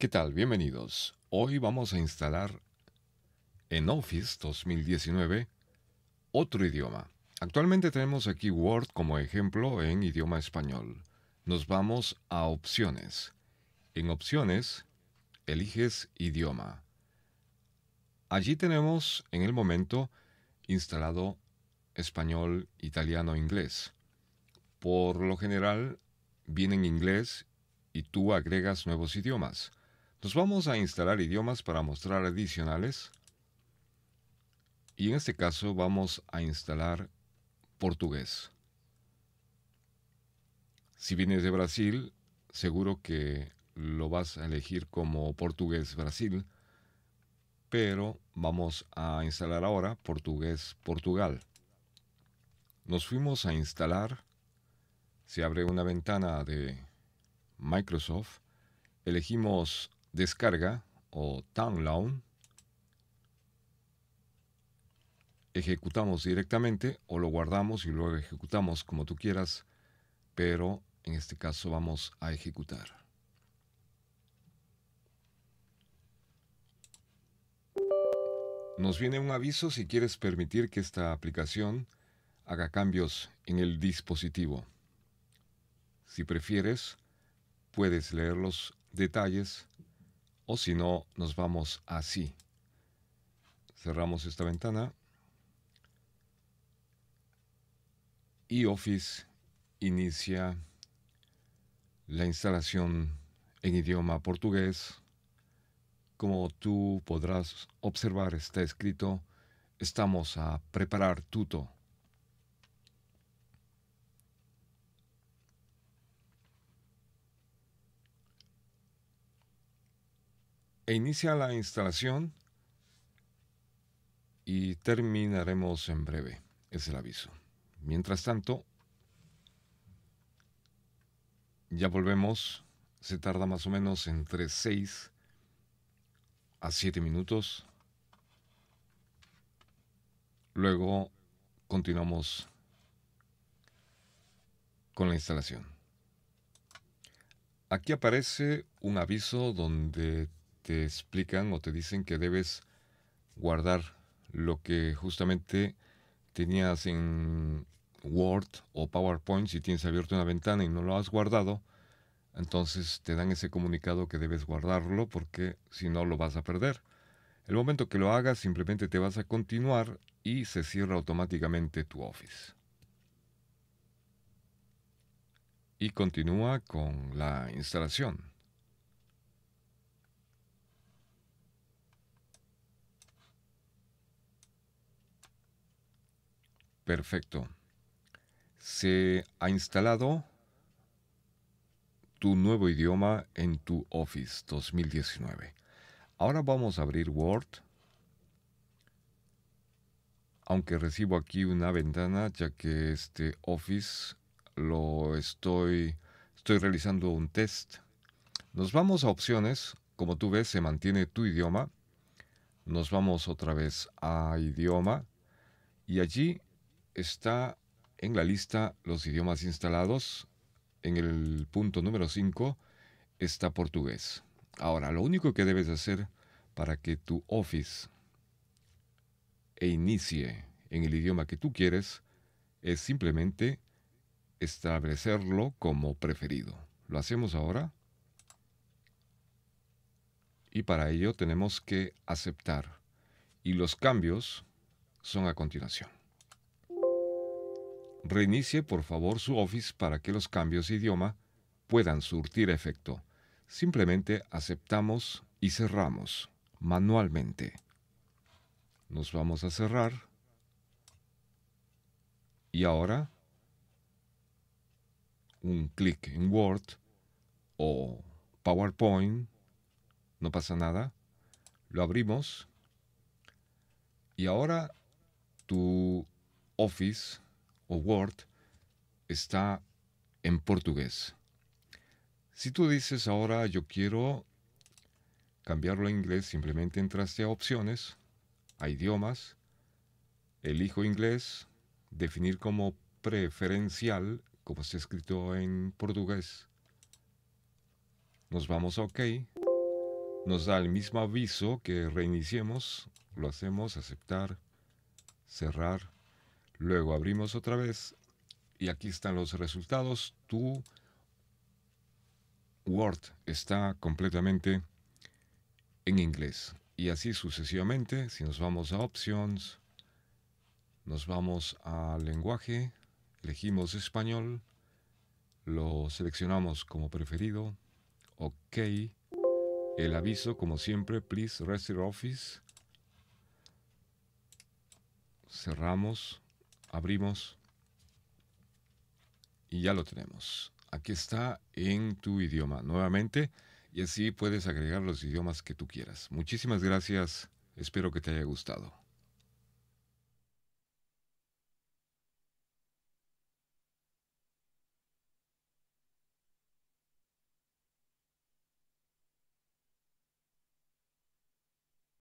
¿Qué tal? Bienvenidos. Hoy vamos a instalar en Office 2019 otro idioma. Actualmente tenemos aquí Word como ejemplo en idioma español. Nos vamos a opciones. En opciones, eliges idioma. Allí tenemos en el momento instalado español, italiano, inglés. Por lo general, viene en inglés y tú agregas nuevos idiomas. Nos vamos a instalar idiomas para mostrar adicionales. Y en este caso vamos a instalar portugués. Si vienes de Brasil, seguro que lo vas a elegir como portugués Brasil, pero vamos a instalar ahora portugués Portugal. Nos fuimos a instalar, se abre una ventana de Microsoft, elegimos descarga o download, ejecutamos directamente o lo guardamos y luego ejecutamos como tú quieras, pero en este caso vamos a ejecutar. Nos viene un aviso si quieres permitir que esta aplicación haga cambios en el dispositivo. Si prefieres, puedes leer los detalles o si no, nos vamos así. Cerramos esta ventana. Y Office inicia la instalación en idioma portugués. Como tú podrás observar, está escrito, estamos a preparar tuto. E inicia la instalación y terminaremos en breve. Es el aviso. Mientras tanto, ya volvemos. Se tarda más o menos entre 6 a 7 minutos. Luego continuamos con la instalación. Aquí aparece un aviso donde te explican o te dicen que debes guardar lo que justamente tenías en Word o PowerPoint, si tienes abierto una ventana y no lo has guardado, entonces te dan ese comunicado que debes guardarlo porque si no lo vas a perder. El momento que lo hagas simplemente te vas a continuar y se cierra automáticamente tu Office. Y continúa con la instalación. Perfecto. Se ha instalado tu nuevo idioma en tu Office 2019. Ahora vamos a abrir Word. Aunque recibo aquí una ventana, ya que este Office lo estoy, estoy realizando un test. Nos vamos a opciones. Como tú ves, se mantiene tu idioma. Nos vamos otra vez a idioma. Y allí está en la lista los idiomas instalados. En el punto número 5 está portugués. Ahora, lo único que debes hacer para que tu Office e inicie en el idioma que tú quieres es simplemente establecerlo como preferido. Lo hacemos ahora. Y para ello tenemos que aceptar. Y los cambios son a continuación. Reinicie por favor su Office para que los cambios de idioma puedan surtir efecto. Simplemente aceptamos y cerramos manualmente. Nos vamos a cerrar. Y ahora, un clic en Word o PowerPoint, no pasa nada. Lo abrimos. Y ahora tu Office o Word está en portugués. Si tú dices ahora yo quiero cambiarlo a inglés, simplemente entraste a opciones, a idiomas, elijo inglés, definir como preferencial, como se ha escrito en portugués. Nos vamos a OK. Nos da el mismo aviso que reiniciemos. Lo hacemos, aceptar, cerrar. Luego abrimos otra vez y aquí están los resultados. Tu Word está completamente en inglés. Y así sucesivamente, si nos vamos a Options, nos vamos a Lenguaje, elegimos Español, lo seleccionamos como preferido, OK, el aviso como siempre, Please Rest your Office, cerramos abrimos y ya lo tenemos. Aquí está en tu idioma nuevamente y así puedes agregar los idiomas que tú quieras. Muchísimas gracias, espero que te haya gustado.